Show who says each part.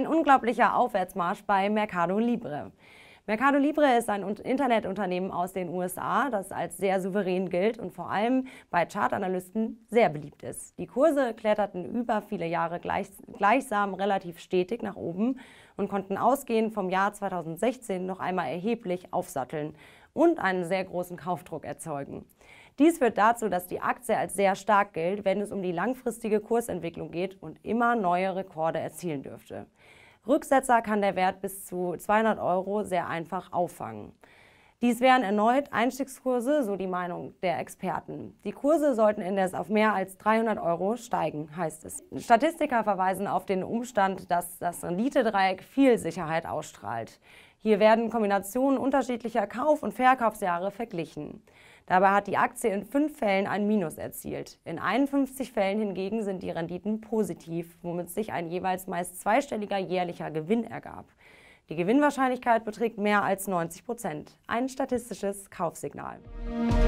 Speaker 1: ein unglaublicher Aufwärtsmarsch bei Mercado Libre. Mercado Libre ist ein Internetunternehmen aus den USA, das als sehr souverän gilt und vor allem bei Chartanalysten sehr beliebt ist. Die Kurse kletterten über viele Jahre gleich, gleichsam relativ stetig nach oben und konnten ausgehend vom Jahr 2016 noch einmal erheblich aufsatteln und einen sehr großen Kaufdruck erzeugen. Dies führt dazu, dass die Aktie als sehr stark gilt, wenn es um die langfristige Kursentwicklung geht und immer neue Rekorde erzielen dürfte. Rücksetzer kann der Wert bis zu 200 Euro sehr einfach auffangen. Dies wären erneut Einstiegskurse, so die Meinung der Experten. Die Kurse sollten indes auf mehr als 300 Euro steigen, heißt es. Statistiker verweisen auf den Umstand, dass das Renditedreieck viel Sicherheit ausstrahlt. Hier werden Kombinationen unterschiedlicher Kauf- und Verkaufsjahre verglichen. Dabei hat die Aktie in fünf Fällen ein Minus erzielt. In 51 Fällen hingegen sind die Renditen positiv, womit sich ein jeweils meist zweistelliger jährlicher Gewinn ergab. Die Gewinnwahrscheinlichkeit beträgt mehr als 90 Prozent. Ein statistisches Kaufsignal. Musik